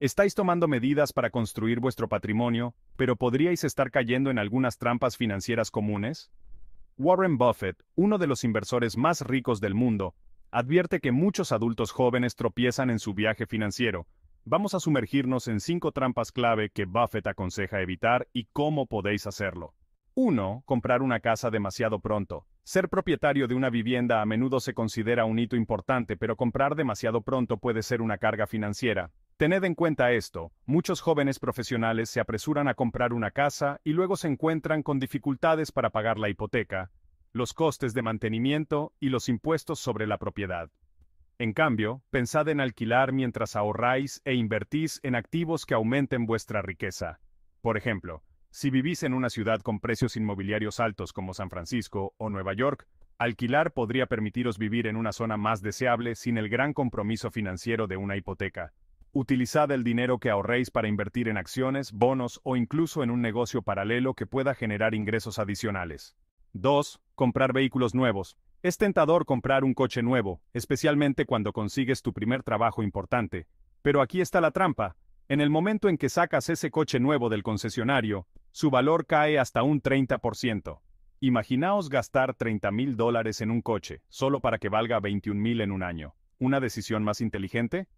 Estáis tomando medidas para construir vuestro patrimonio, pero podríais estar cayendo en algunas trampas financieras comunes. Warren Buffett, uno de los inversores más ricos del mundo, advierte que muchos adultos jóvenes tropiezan en su viaje financiero. Vamos a sumergirnos en cinco trampas clave que Buffett aconseja evitar y cómo podéis hacerlo. 1. Comprar una casa demasiado pronto. Ser propietario de una vivienda a menudo se considera un hito importante, pero comprar demasiado pronto puede ser una carga financiera. Tened en cuenta esto, muchos jóvenes profesionales se apresuran a comprar una casa y luego se encuentran con dificultades para pagar la hipoteca, los costes de mantenimiento y los impuestos sobre la propiedad. En cambio, pensad en alquilar mientras ahorráis e invertís en activos que aumenten vuestra riqueza. Por ejemplo, si vivís en una ciudad con precios inmobiliarios altos como San Francisco o Nueva York, alquilar podría permitiros vivir en una zona más deseable sin el gran compromiso financiero de una hipoteca. Utilizad el dinero que ahorréis para invertir en acciones, bonos o incluso en un negocio paralelo que pueda generar ingresos adicionales. 2. Comprar vehículos nuevos. Es tentador comprar un coche nuevo, especialmente cuando consigues tu primer trabajo importante. Pero aquí está la trampa. En el momento en que sacas ese coche nuevo del concesionario, su valor cae hasta un 30%. Imaginaos gastar 30 mil dólares en un coche, solo para que valga $21,000 en un año. ¿Una decisión más inteligente?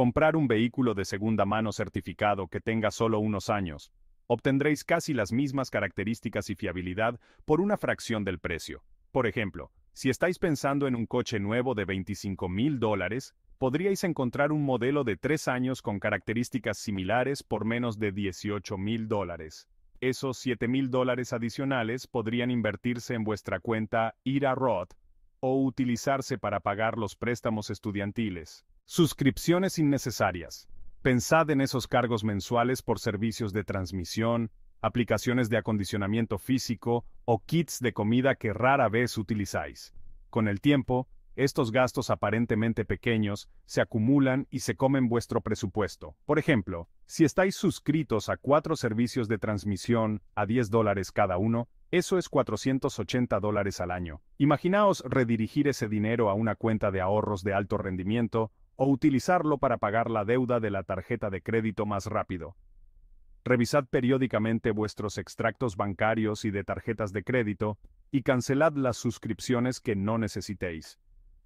comprar un vehículo de segunda mano certificado que tenga solo unos años, obtendréis casi las mismas características y fiabilidad por una fracción del precio. Por ejemplo, si estáis pensando en un coche nuevo de 25 mil dólares, podríais encontrar un modelo de tres años con características similares por menos de 18 mil dólares. Esos 7 mil dólares adicionales podrían invertirse en vuestra cuenta IRA Roth o utilizarse para pagar los préstamos estudiantiles. Suscripciones innecesarias. Pensad en esos cargos mensuales por servicios de transmisión, aplicaciones de acondicionamiento físico o kits de comida que rara vez utilizáis. Con el tiempo, estos gastos aparentemente pequeños se acumulan y se comen vuestro presupuesto. Por ejemplo, si estáis suscritos a cuatro servicios de transmisión a 10 dólares cada uno, eso es 480 dólares al año. Imaginaos redirigir ese dinero a una cuenta de ahorros de alto rendimiento o utilizarlo para pagar la deuda de la tarjeta de crédito más rápido. Revisad periódicamente vuestros extractos bancarios y de tarjetas de crédito y cancelad las suscripciones que no necesitéis.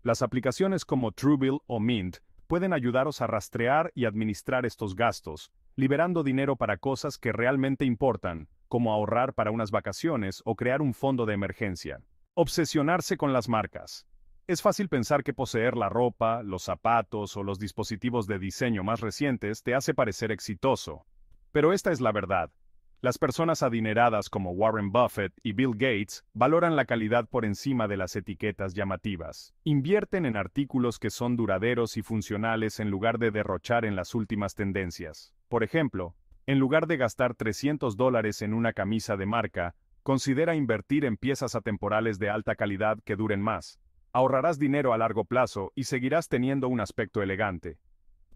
Las aplicaciones como Truebill o Mint pueden ayudaros a rastrear y administrar estos gastos, liberando dinero para cosas que realmente importan, como ahorrar para unas vacaciones o crear un fondo de emergencia. Obsesionarse con las marcas. Es fácil pensar que poseer la ropa, los zapatos o los dispositivos de diseño más recientes te hace parecer exitoso. Pero esta es la verdad. Las personas adineradas como Warren Buffett y Bill Gates valoran la calidad por encima de las etiquetas llamativas. Invierten en artículos que son duraderos y funcionales en lugar de derrochar en las últimas tendencias. Por ejemplo, en lugar de gastar 300 dólares en una camisa de marca, considera invertir en piezas atemporales de alta calidad que duren más. Ahorrarás dinero a largo plazo y seguirás teniendo un aspecto elegante.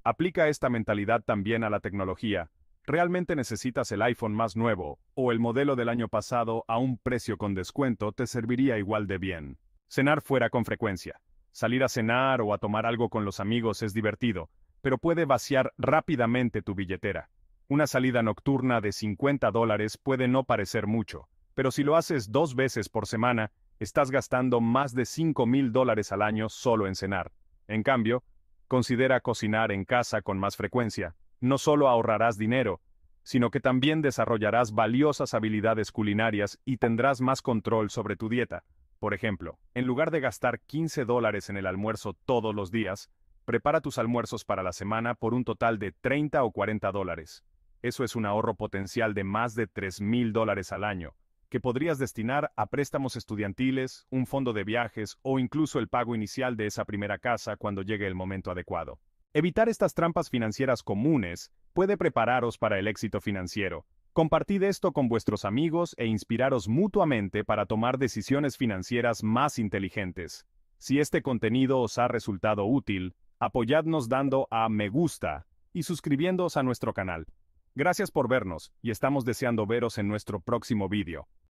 Aplica esta mentalidad también a la tecnología. ¿Realmente necesitas el iPhone más nuevo o el modelo del año pasado a un precio con descuento te serviría igual de bien? Cenar fuera con frecuencia. Salir a cenar o a tomar algo con los amigos es divertido, pero puede vaciar rápidamente tu billetera. Una salida nocturna de 50 dólares puede no parecer mucho, pero si lo haces dos veces por semana, estás gastando más de $5,000 dólares al año solo en cenar. En cambio, considera cocinar en casa con más frecuencia. No solo ahorrarás dinero, sino que también desarrollarás valiosas habilidades culinarias y tendrás más control sobre tu dieta. Por ejemplo, en lugar de gastar 15 dólares en el almuerzo todos los días, prepara tus almuerzos para la semana por un total de 30 o 40 dólares. Eso es un ahorro potencial de más de $3,000 dólares al año que podrías destinar a préstamos estudiantiles, un fondo de viajes o incluso el pago inicial de esa primera casa cuando llegue el momento adecuado. Evitar estas trampas financieras comunes puede prepararos para el éxito financiero. Compartid esto con vuestros amigos e inspiraros mutuamente para tomar decisiones financieras más inteligentes. Si este contenido os ha resultado útil, apoyadnos dando a me gusta y suscribiéndoos a nuestro canal. Gracias por vernos y estamos deseando veros en nuestro próximo vídeo.